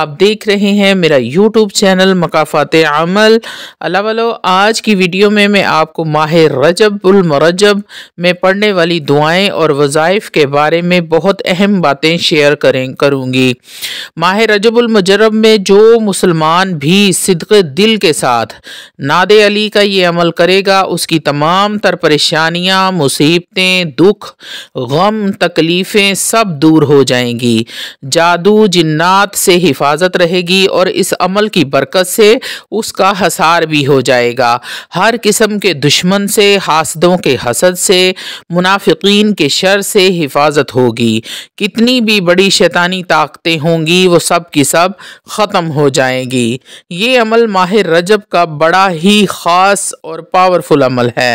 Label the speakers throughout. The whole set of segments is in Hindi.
Speaker 1: आप देख रहे हैं मेरा यूट्यूब चैनल मकाफात अमल अला वालो आज की वीडियो में मैं आपको माह रजबुलमरजब में पढ़ने वाली दुआएं और वज़ाइफ के बारे में बहुत अहम बातें शेयर करें करूँगी माह रजबुलमजरब में जो मुसलमान भी सिद्क दिल के साथ नाद अली का ये अमल करेगा उसकी तमाम तर परेशानियाँ मुसीबतें दुख गम तकलीफ़ें सब दूर हो जाएंगी जादू जिन्नात से हिफाजत रहेगी और इस अमल की बरकत से उसका हसार भी हो जाएगा हर किस्म के दुश्मन से हासदों के हसद से मुनाफिकीन के शर से हिफाजत होगी कितनी भी बड़ी शैतानी ताकतें होंगी वो सब की सब ख़त्म हो जाएंगी ये अमल माहिर रजब का बड़ा ही ख़ास और पावरफुल अमल है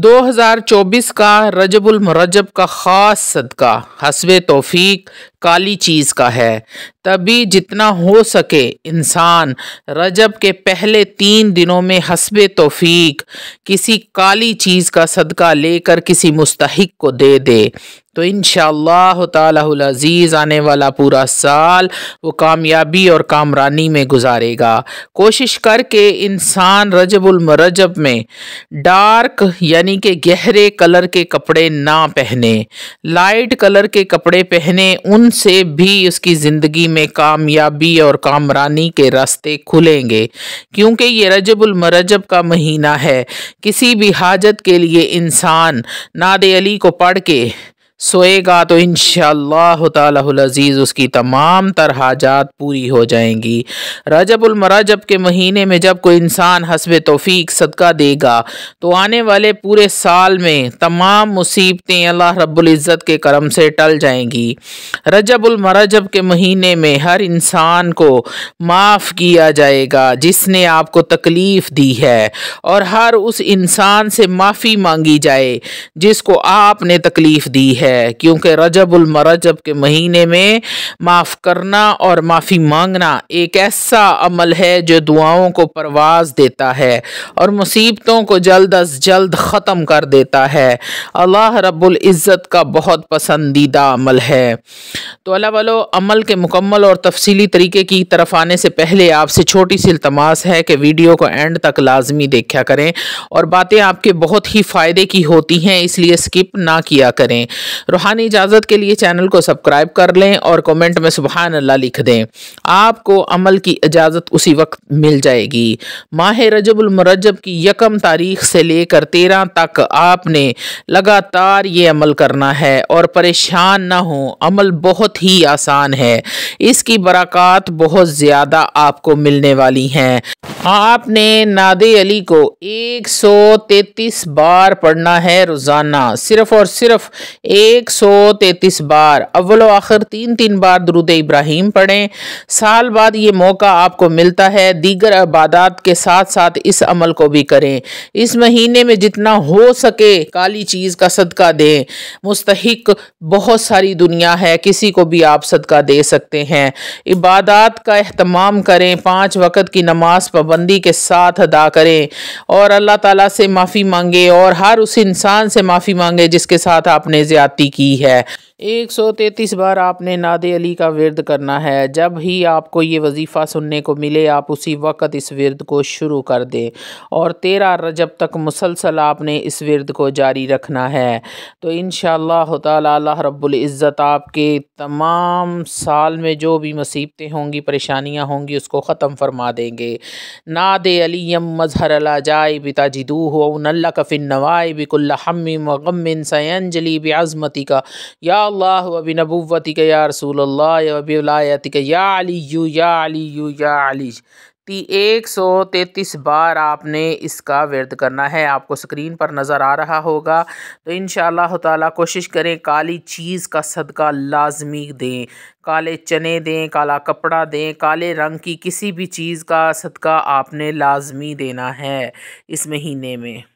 Speaker 1: 2024 का रजबुल मरजब का ख़ास सदका हसब तोफ़ी काली चीज़ का है तभी जितना हो सके इंसान रजब के पहले तीन दिनों में हसब तोफ़ी किसी काली चीज़ का सदका लेकर किसी मुस्तक को दे दे तो इन शज़ीज़ आने वाला पूरा साल वो कामयाबी और कामरानी में गुजारेगा कोशिश करके इंसान रजबुलमरजब में डार्क यानी कि गहरे कलर के कपड़े ना पहने लाइट कलर के कपड़े पहने उनसे भी उसकी ज़िंदगी में कामयाबी और कामरानी के रास्ते खुलेंगे क्योंकि ये रजबुलमरजब का महीना है किसी भी हाजत के लिए इंसान नाद अली को पढ़ के सोएगा तो इन तजीज़ उसकी तमाम तरहाजात पूरी हो जाएंगी रजबुलमराजब के महीने में जब कोई इंसान हसब तोफ़ी सदका देगा तो आने वाले पूरे साल में तमाम मुसीबतें अल्लाह रब्ज़त के करम से टल जाएंगी रजबुलमराजब के महीने में हर इंसान को माफ़ किया जाएगा जिसने आपको तकलीफ़ दी है और हर उस इंसान से माफ़ी मांगी जाए जिसको आपने तकलीफ़ दी है है क्योंकि रजबुल मरजब के महीने में माफ़ करना और माफ़ी मांगना एक ऐसा अमल है जो दुआओं को परवाज देता है और मुसीबतों को जल्द अज जल्द ख़त्म कर देता है अल्लाह रब्बुल इज़्ज़त का बहुत पसंदीदा अमल है तो अल्लाह वालों अमल के मुकम्मल और तफसीली तरीके की तरफ आने से पहले आपसे छोटी सी इल्तमास है कि वीडियो को एंड तक लाजमी देखा करें और बातें आपके बहुत ही फ़ायदे की होती हैं इसलिए स्किप ना किया करें रूहानी इजाज़त के लिए चैनल को सब्सक्राइब कर लें और कमेंट में सुबहान अल्लाह लिख दें आपको अमल की इजाज़त उसी वक्त मिल जाएगी माह रजबुलमरजब की यकम तारीख से लेकर तेरह तक आपने लगातार ये अमल करना है और परेशान ना हो अमल बहुत ही आसान है इसकी बरक़ात बहुत ज़्यादा आपको मिलने वाली हैं आपने नादे अली को 133 बार पढ़ना है रोज़ाना सिर्फ़ और सिर्फ 133 बार अव्वल आखिर तीन तीन बार दरुद इब्राहिम पढ़ें साल बाद ये मौका आपको मिलता है दीगर आबादात के साथ साथ इस अमल को भी करें इस महीने में जितना हो सके काली चीज़ का सदका दें मुस्तक बहुत सारी दुनिया है किसी को भी आप सदका दे सकते हैं इबादात का अहतमाम करें पाँच वक़्त की नमाज पब पाबंदी के साथ अदा करें और अल्लाह ताला से माफ़ी मांगे और हर उस इंसान से माफ़ी मांगे जिसके साथ आपने ज़्यादती की है एक सौ तैतीस बार आपने नाद अली का विरद करना है जब ही आपको ये वजीफ़ा सुनने को मिले आप उसी वक़्त इस विरद को शुरू कर दें और तेरह रजब तक मुसलसल आपने इस विरद को जारी रखना है तो इन ताला रबुल्ज़त आपके तमाम साल में जो भी मुसीबतें होंगी परेशानियाँ होंगी उसको ख़त्म फरमा देंगे नाद अलीम मजहर जाए बिता जिदू हो नल्ला कफ़िन नवाए बिकुल्ला हम मगमिन सैन जली बज़मती का या सल्लल्लाहु नबूवती के या रसूल अल्लाह के या अली यू या अली यू या अली ती एक सौ तैतीस बार आपने इसका वर्द करना है आपको स्क्रीन पर नज़र आ रहा होगा तो इन ताला कोशिश करें काली चीज़ का सदका लाजमी दें काले चने दें काला कपड़ा दें काले रंग की किसी भी चीज़ का सदका आपने लाजमी देना है इस महीने में